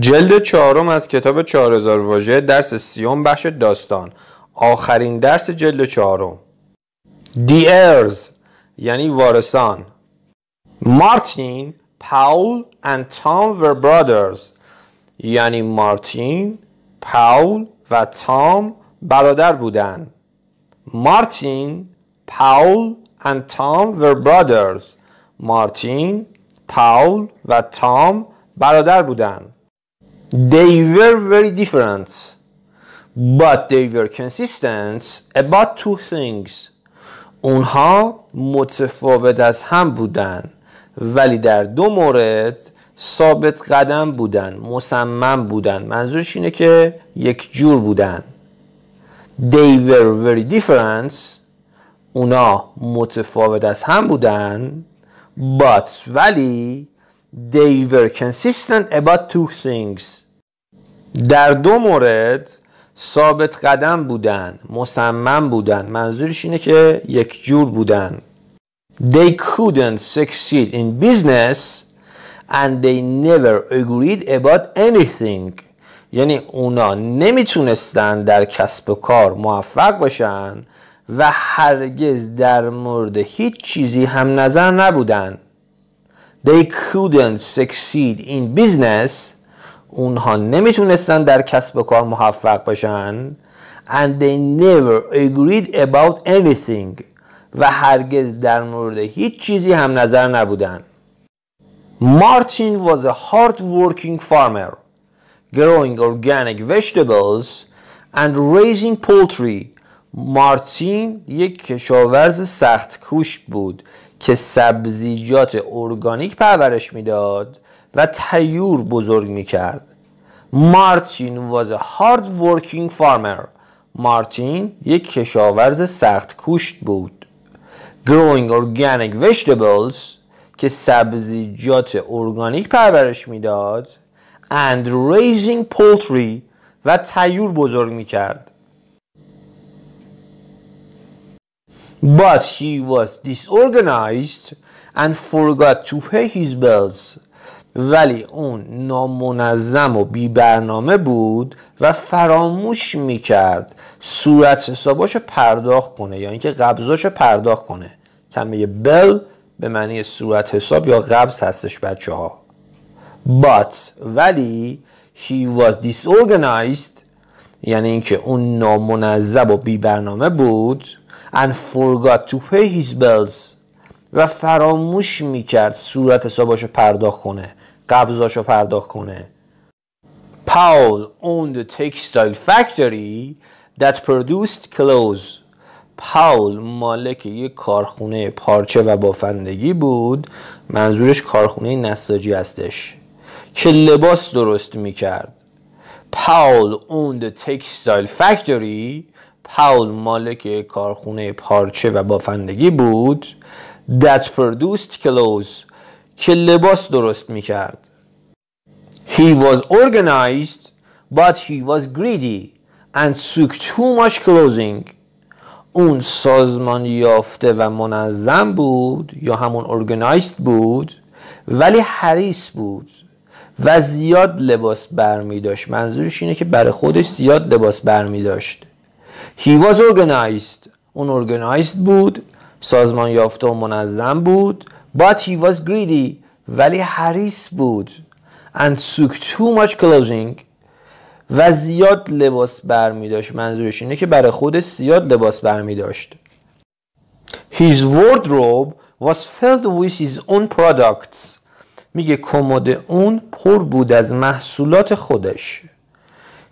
جلد چهارم از کتاب 4000 واژه درس سیوم بخش داستان آخرین درس جلد چهارم دیرز یعنی وارسان مارتین پاول و تام ور برادرز یعنی مارتین پاول و تام برادر بودند مارتین پاول و تام ور برادرز مارتین پاول و تام برادر بودند They were very different, but they were consistent about two things. اونها متفاوت از هم بودن ولی در دو مورد ثابت قدم بودن مصمم بودن منظورش اینه که یک جور بودن They were very different اونا متفاوت از هم بودن but ولی they were consistent about two things در دو مورد ثابت قدم بودن مصمم بودن منظورش اینه که یک جور بودن They couldn't succeed in business and they never agreed about anything یعنی اونا نمیتونستن در کسب و کار موفق باشن و هرگز در مورد هیچ چیزی هم نظر نبودن They couldn't succeed in business اونها نمیتونستن در کسب و کار موفق باشن and they never agreed about anything و هرگز در مورد هیچ چیزی هم نظر نبودن مارتین was a hard working farmer growing organic vegetables and raising poultry مارتین یک کشاورز سخت کوش بود که سبزیجات ارگانیک پرورش میداد و تیور بزرگ می کرد مارتین واز هارد ورکینگ فارمر مارتین یک کشاورز سخت کوشت بود growing organic vegetables که سبزیجات ارگانیک پرورش میداد and raising poultry و تیور بزرگ می کرد but he was disorganized and forgot to pay his bills ولی اون نامنظم و بی برنامه بود و فراموش میکرد صورت حساباشو پرداخت کنه یا اینکه قبضاشو پرداخت کنه کلمه بل به معنی صورت حساب یا قبض هستش بچه ها but ولی he was disorganized یعنی اینکه اون نامنظم و بی برنامه بود and forgot to pay his bills و فراموش میکرد صورت حساباشو پرداخت کنه قبضاشو پرداخت کنه Paul owned a textile factory that produced clothes پاول مالک یک کارخونه پارچه و بافندگی بود منظورش کارخونه نساجی هستش که لباس درست میکرد پاول اوند a textile factory پاول مالک کارخونه پارچه و بافندگی بود that produced clothes که لباس درست کرد He was organized but he was greedy and took too much clothing اون سازمان یافته و منظم بود یا همون organized بود ولی حریص بود و زیاد لباس برمی داشت منظورش اینه که برای خودش زیاد لباس برمی داشت He was organized اون organized بود سازمان یافته و منظم بود But he was greedy ولی حریص بود and took too much clothing و زیاد لباس برمی داشت منظورش اینه که برای خودش زیاد لباس برمی داشت His wardrobe was filled with his own products میگه کمد اون پر بود از محصولات خودش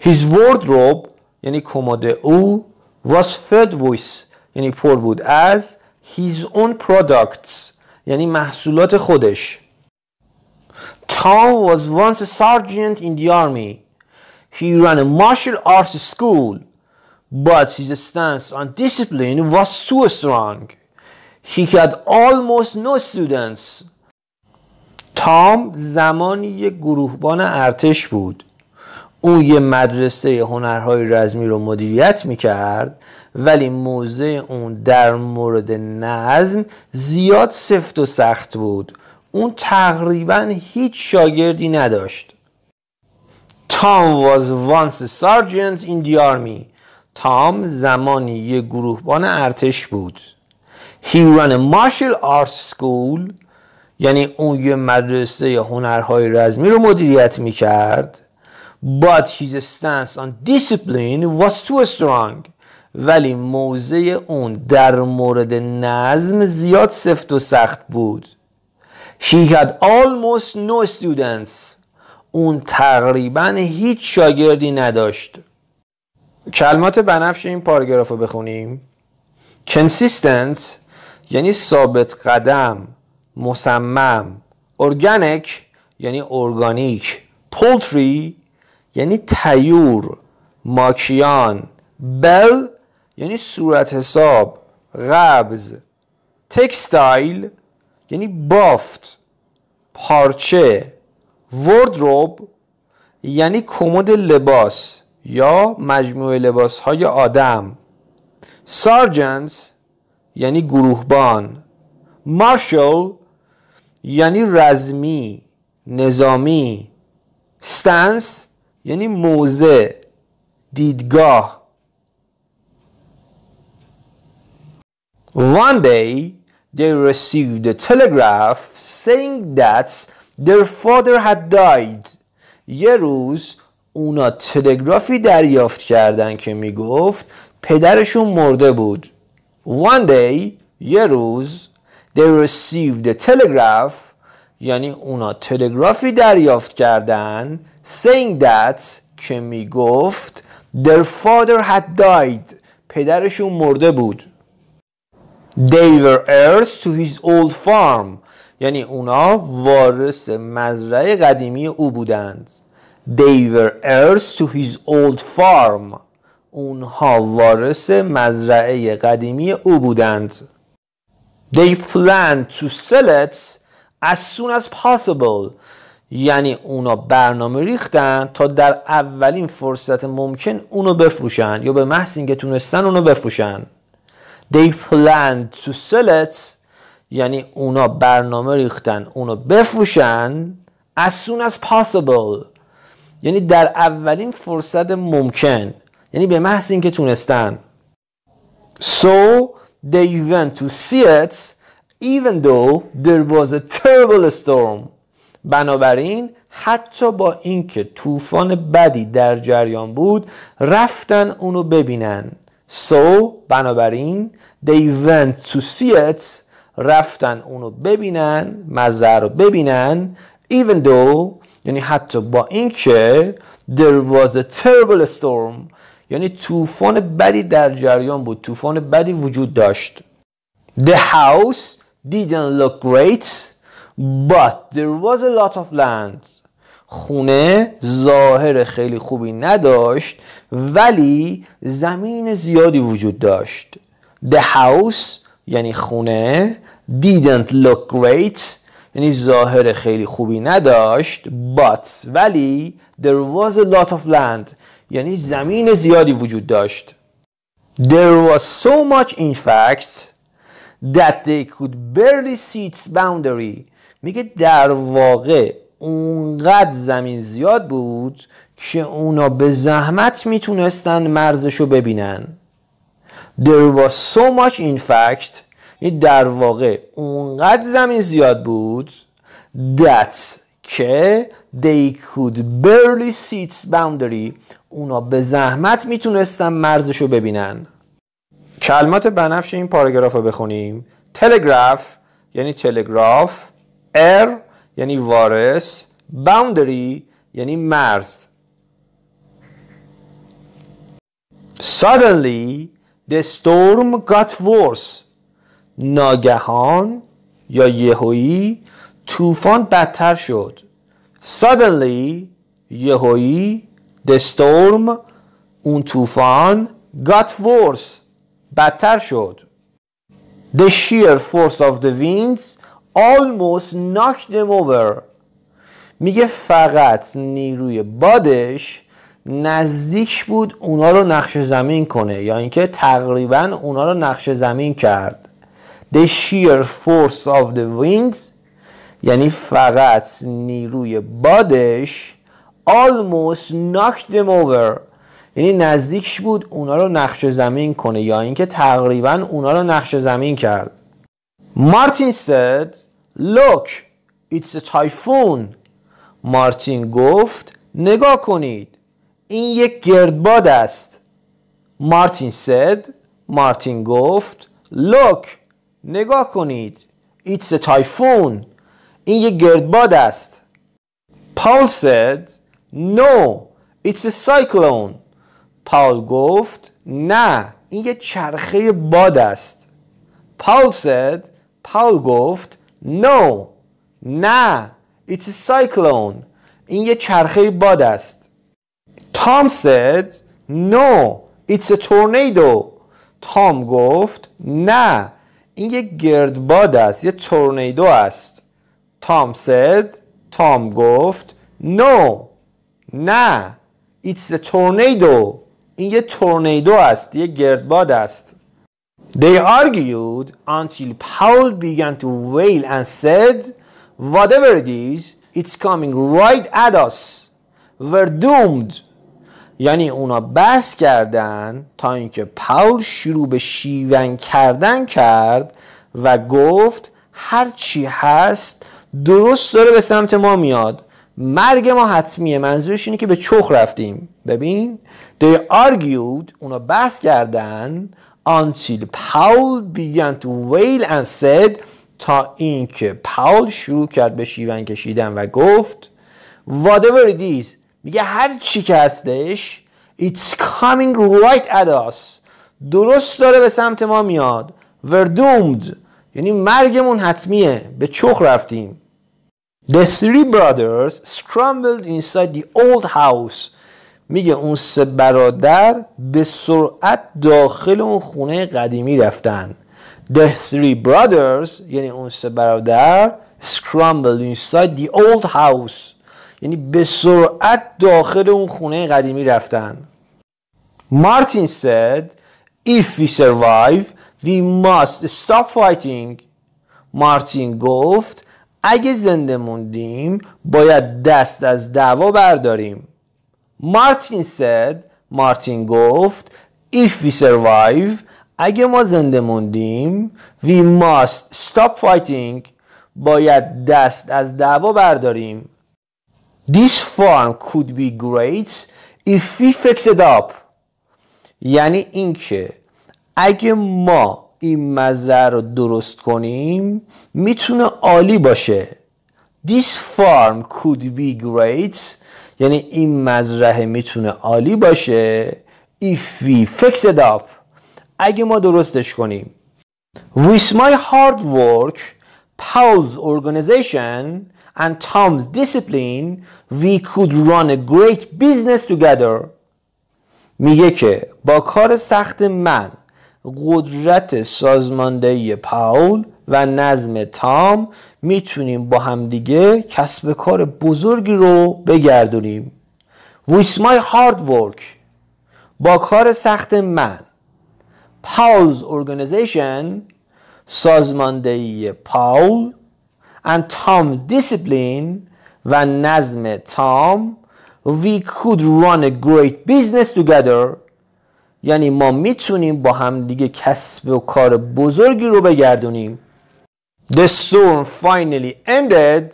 His wardrobe یعنی کمد او was filled with یعنی پر بود از his own products یعنی محصولات خودش تام was once a sergeant in the army. He ran a martial arts school, but his stance on discipline was too strong. He had almost no تام زمانی یک گروهبان ارتش بود. او یه مدرسه هنرهای رزمی رو مدیریت میکرد ولی موضع اون در مورد نظم زیاد سفت و سخت بود اون تقریبا هیچ شاگردی نداشت تام was once a sergeant in the تام زمانی یک گروهبان ارتش بود He ran a martial arts یعنی اون یه مدرسه یا هنرهای رزمی رو مدیریت میکرد But his stance on discipline was too strong ولی موضع اون در مورد نظم زیاد سفت و سخت بود He had almost no students اون تقریبا هیچ شاگردی نداشت کلمات بنفش این پاراگراف رو بخونیم Consistent یعنی ثابت قدم مسمم Organic یعنی ارگانیک Poultry یعنی تیور ماکیان بل یعنی صورت حساب قبض تکستایل یعنی بافت پارچه وردروب یعنی کمد لباس یا مجموعه لباس های آدم سارجنس یعنی گروهبان مارشال یعنی رزمی نظامی ستنس یعنی موزه دیدگاه One day, they received a telegraph saying that their father had died. یه روز اونا تلگرافی دریافت کردن که میگفت پدرشون مرده بود. One day, یه روز they received a telegraph یعنی اونا تلگرافی دریافت کردن saying that که میگفت their father had died پدرشون مرده بود. They were heirs to his old farm یعنی اونا وارث مزرعه قدیمی او بودند They were heirs to his old farm اونها وارث مزرعه قدیمی او بودند They planned to sell it as soon as possible یعنی اونا برنامه ریختن تا در اولین فرصت ممکن اونو بفروشن یا به محض اینکه تونستن اونو بفروشن They plan to sell it یعنی اونا برنامه ریختن اونو بفروشن as soon as possible یعنی در اولین فرصت ممکن یعنی به محض اینکه تونستن So they went to see it even though there was a terrible storm بنابراین حتی با اینکه طوفان بدی در جریان بود رفتن اونو ببینن So بنابراین they went to see it رفتن اونو ببینن مزرعه رو ببینن even though یعنی حتی با اینکه there was a terrible storm یعنی طوفان بدی در جریان بود طوفان بدی وجود داشت the house didn't look great but there was a lot of land خونه ظاهر خیلی خوبی نداشت ولی زمین زیادی وجود داشت The house یعنی خونه didn't look great یعنی ظاهر خیلی خوبی نداشت but ولی there was a lot of land یعنی زمین زیادی وجود داشت There was so much in fact that they could barely see its boundary میگه در واقع اونقدر زمین زیاد بود که اونا به زحمت میتونستن مرزش رو ببینن There was so much in fact این یعنی در واقع اونقدر زمین زیاد بود That که they could barely see its boundary اونا به زحمت میتونستن مرزش رو ببینن کلمات بنفش این پاراگراف رو بخونیم تلگراف یعنی تلگراف air یعنی وارث باوندری یعنی مرز Suddenly the storm got worse ناگهان یا یهویی طوفان بدتر شد Suddenly یهویی the storm اون طوفان گات ورس بدتر شد The sheer force of the winds almost knocked them over میگه فقط نیروی بادش نزدیک بود اونا رو نقش زمین کنه یا اینکه تقریبا اونا رو نقش زمین کرد The sheer force of the wind یعنی فقط نیروی بادش almost knocked them over یعنی نزدیک بود اونا رو نقش زمین کنه یا اینکه تقریبا اونا رو نقش زمین کرد مارتین said, Look, it's a typhoon. مارتین گفت نگاه کنید این یک گردباد است مارتین said مارتین گفت Look نگاه کنید It's a typhoon این یک گردباد است پاول said No It's a cyclone پاول گفت نه این یک چرخه باد است پاول said پاول گفت نو نه It's a این یه چرخه باد است تام سد نو ایتس a تام گفت نه این یه گردباد است یه تورنیدو است تام سد تام گفت نو نه ایتس a این یه تورنیدو است یه گردباد است They argued until Paul began to wail and said, Whatever it is, it's coming right at us. We're doomed. یعنی اونا بس کردن تا اینکه پاول شروع به شیون کردن کرد و گفت هر چی هست درست داره به سمت ما میاد مرگ ما حتمیه منظورش اینه که به چخ رفتیم ببین They argued اونا بس کردن until Paul began to wail and said تا اینکه پاول شروع کرد به شیون کشیدن و گفت whatever it is میگه هر چی که هستش it's coming right at us درست داره به سمت ما میاد we're doomed یعنی مرگمون حتمیه به چخ رفتیم The three brothers scrambled inside the old house میگه اون سه برادر به سرعت داخل اون خونه قدیمی رفتن The three brothers یعنی اون سه برادر scrambled inside the old house یعنی به سرعت داخل اون خونه قدیمی رفتن مارتین said if we survive we must stop fighting مارتین گفت اگه زنده موندیم باید دست از دعوا برداریم مارتین said مارتین گفت If we survive اگه ما زنده موندیم We must stop fighting باید دست از دعوا برداریم This farm could be great if we fix it up یعنی اینکه اگه ما این مزرعه رو درست کنیم میتونه عالی باشه This farm could be great یعنی این مزرعه میتونه عالی باشه if we داب. اگه ما درستش کنیم with my hard work Paul's organization and Tom's discipline we could run a great business together میگه که با کار سخت من قدرت سازماندهی پاول و نظم تام میتونیم با همدیگه کسب کار بزرگی رو بگردونیم With my hard work با کار سخت من Paul's organization سازماندهی پاول and Tom's discipline و نظم تام We could run a great business together یعنی ما میتونیم با همدیگه کسب و کار بزرگی رو بگردونیم The storm finally ended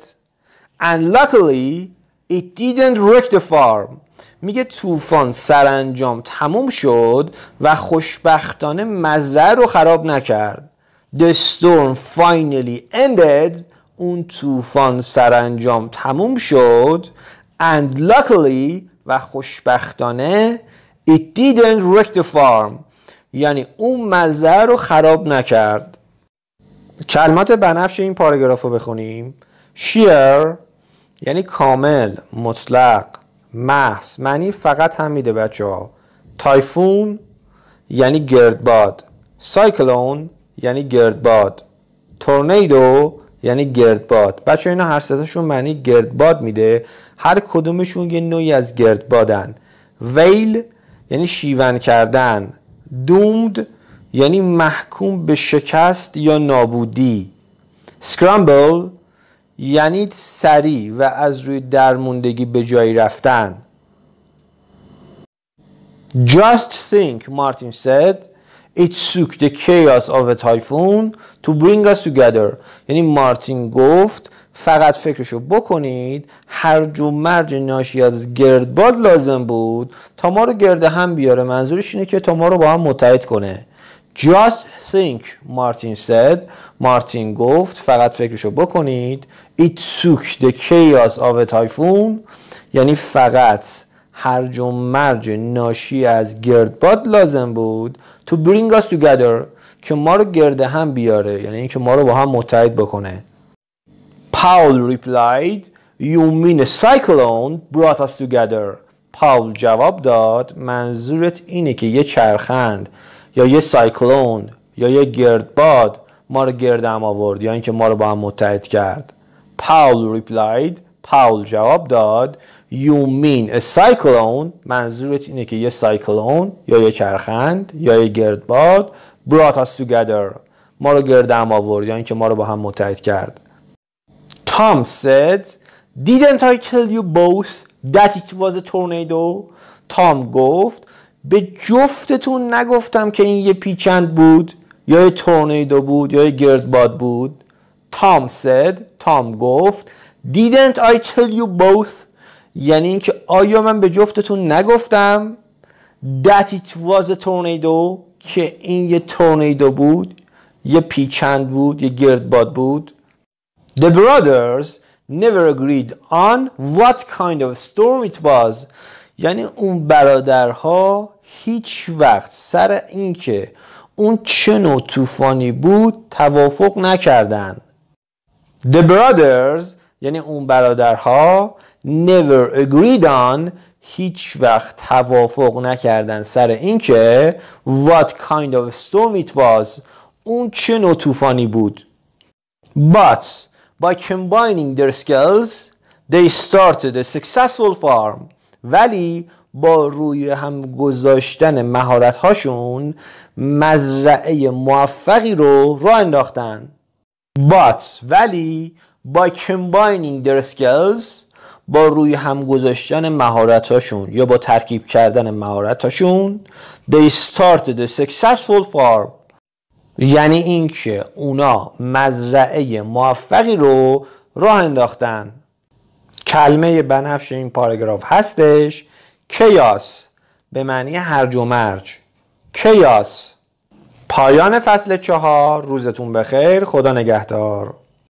and luckily it didn't wreck the farm میگه طوفان سرانجام تموم شد و خوشبختانه مزرعه رو خراب نکرد The storm finally ended اون طوفان سرانجام تموم شد and luckily و خوشبختانه it didn't wreck the farm یعنی اون مزرعه رو خراب نکرد کلمات بنفش این پاراگراف رو بخونیم شیر یعنی کامل مطلق محض معنی فقط هم میده بچه ها تایفون یعنی گردباد سایکلون یعنی گردباد تورنیدو یعنی گردباد بچه اینا هر ستاشون معنی گردباد میده هر کدومشون یه نوعی از گردبادن ویل یعنی شیون کردن دومد یعنی محکوم به شکست یا نابودی سکرامبل یعنی سریع و از روی درموندگی به جایی رفتن Just think, Martin said, it took the chaos of a typhoon to bring us together. یعنی مارتین گفت فقط فکرشو بکنید هر جو مرج ناشی از گردباد لازم بود تا ما رو گرد هم بیاره منظورش اینه که تا ما رو با هم متحد کنه Just think مارتین said مارتین گفت فقط فکرشو بکنید It took the chaos of a typhoon یعنی فقط هرج مرج ناشی از گردباد لازم بود To bring us together که ما رو گرده هم بیاره یعنی اینکه ما رو با هم متحد بکنه Paul replied You mean a cyclone brought us together Paul جواب داد منظورت اینه که یه چرخند یا یه سایکلون یا یه گردباد ما رو گردم آورد یا اینکه ما رو با هم متحد کرد پاول ریپلاید پاول جواب داد You mean a cyclone منظورت اینه که یه سایکلون یا یه چرخند یا یه گردباد brought us together ما رو گردم آورد یا اینکه ما رو با هم متحد کرد تام said Didn't I tell you both that it was a tornado? تام گفت به جفتتون نگفتم که این یه پیچند بود یا یه تورنیدو بود یا یه گردباد بود تام said تام گفت didn't I tell you both یعنی اینکه آیا من به جفتتون نگفتم that it was a tornado که این یه تورنیدو بود یه پیچند بود یه گردباد بود The brothers never agreed on what kind of storm it was یعنی اون برادرها هیچ وقت سر اینکه اون چه نوع طوفانی بود توافق نکردند The brothers یعنی اون برادرها never agreed on هیچ وقت توافق نکردن سر اینکه what kind of storm it was اون چه نوع طوفانی بود but by combining their skills they started a successful farm ولی با روی هم گذاشتن مهارت هاشون مزرعه موفقی رو راه انداختن بات ولی با کمباینینگ در skills با روی هم گذاشتن مهارت هاشون یا با ترکیب کردن مهارت هاشون they started a successful farm یعنی اینکه اونا مزرعه موفقی رو راه انداختن کلمه بنفش این پاراگراف هستش کیاس به معنی هرج و مرج کیاس پایان فصل چهار روزتون بخیر خدا نگهدار